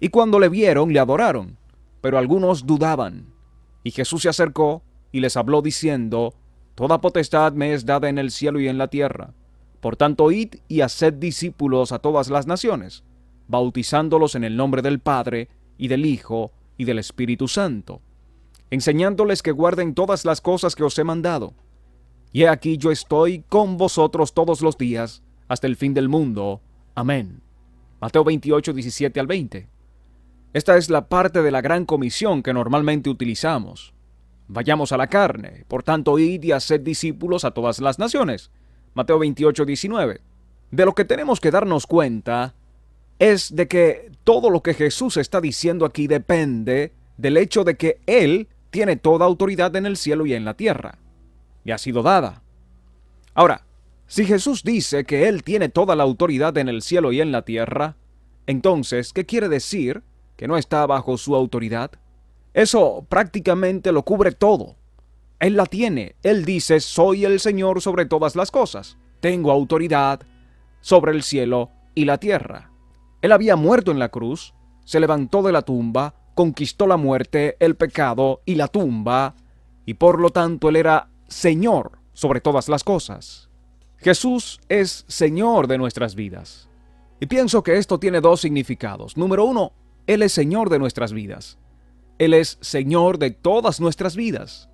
y cuando le vieron le adoraron, pero algunos dudaban. Y Jesús se acercó y les habló diciendo, Toda potestad me es dada en el cielo y en la tierra. Por tanto, id y haced discípulos a todas las naciones, bautizándolos en el nombre del Padre, y del Hijo, y del Espíritu Santo, enseñándoles que guarden todas las cosas que os he mandado. Y he aquí yo estoy con vosotros todos los días, hasta el fin del mundo. Amén. Mateo 28, 17 al 20. Esta es la parte de la gran comisión que normalmente utilizamos. Vayamos a la carne, por tanto, id y haced discípulos a todas las naciones. Mateo 28, 19. De lo que tenemos que darnos cuenta es de que todo lo que Jesús está diciendo aquí depende del hecho de que Él tiene toda autoridad en el cielo y en la tierra. Y ha sido dada. Ahora, si Jesús dice que Él tiene toda la autoridad en el cielo y en la tierra, entonces, ¿qué quiere decir que no está bajo su autoridad? Eso prácticamente lo cubre todo. Él la tiene. Él dice, soy el Señor sobre todas las cosas. Tengo autoridad sobre el cielo y la tierra. Él había muerto en la cruz, se levantó de la tumba, conquistó la muerte, el pecado y la tumba, y por lo tanto Él era Señor sobre todas las cosas. Jesús es Señor de nuestras vidas. Y pienso que esto tiene dos significados. Número uno, él es Señor de nuestras vidas. Él es Señor de todas nuestras vidas.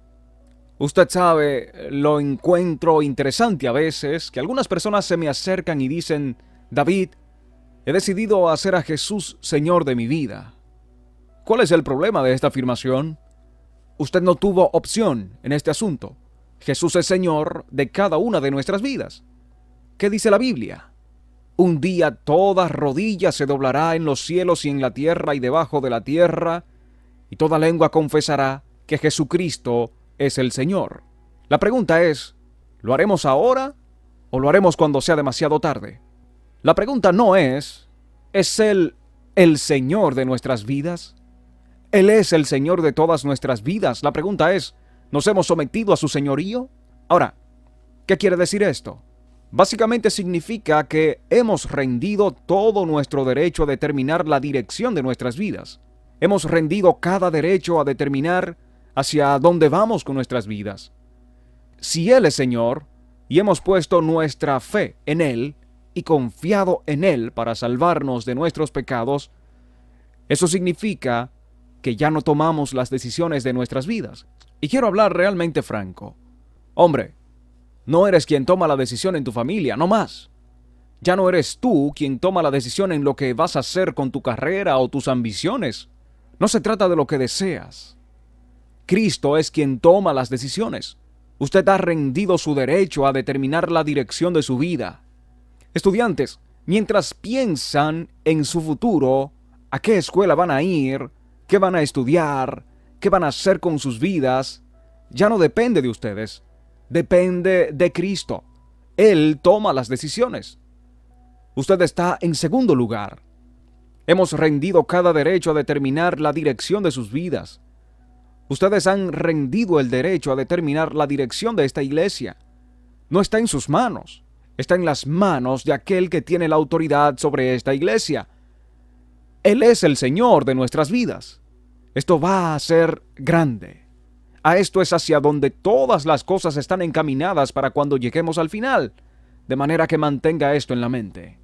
Usted sabe, lo encuentro interesante a veces que algunas personas se me acercan y dicen, David, he decidido hacer a Jesús Señor de mi vida. ¿Cuál es el problema de esta afirmación? Usted no tuvo opción en este asunto. Jesús es Señor de cada una de nuestras vidas. ¿Qué dice la Biblia? Un día toda rodilla se doblará en los cielos y en la tierra y debajo de la tierra, y toda lengua confesará que Jesucristo es el Señor. La pregunta es, ¿lo haremos ahora o lo haremos cuando sea demasiado tarde? La pregunta no es, ¿es Él el Señor de nuestras vidas? Él es el Señor de todas nuestras vidas. La pregunta es, ¿nos hemos sometido a su señorío? Ahora, ¿qué quiere decir esto? Básicamente significa que hemos rendido todo nuestro derecho a determinar la dirección de nuestras vidas. Hemos rendido cada derecho a determinar hacia dónde vamos con nuestras vidas. Si Él es Señor, y hemos puesto nuestra fe en Él y confiado en Él para salvarnos de nuestros pecados, eso significa que ya no tomamos las decisiones de nuestras vidas. Y quiero hablar realmente franco. Hombre, no eres quien toma la decisión en tu familia, no más. Ya no eres tú quien toma la decisión en lo que vas a hacer con tu carrera o tus ambiciones. No se trata de lo que deseas. Cristo es quien toma las decisiones. Usted ha rendido su derecho a determinar la dirección de su vida. Estudiantes, mientras piensan en su futuro, a qué escuela van a ir, qué van a estudiar, qué van a hacer con sus vidas, ya no depende de ustedes depende de Cristo. Él toma las decisiones. Usted está en segundo lugar. Hemos rendido cada derecho a determinar la dirección de sus vidas. Ustedes han rendido el derecho a determinar la dirección de esta iglesia. No está en sus manos, está en las manos de aquel que tiene la autoridad sobre esta iglesia. Él es el Señor de nuestras vidas. Esto va a ser grande. A esto es hacia donde todas las cosas están encaminadas para cuando lleguemos al final, de manera que mantenga esto en la mente.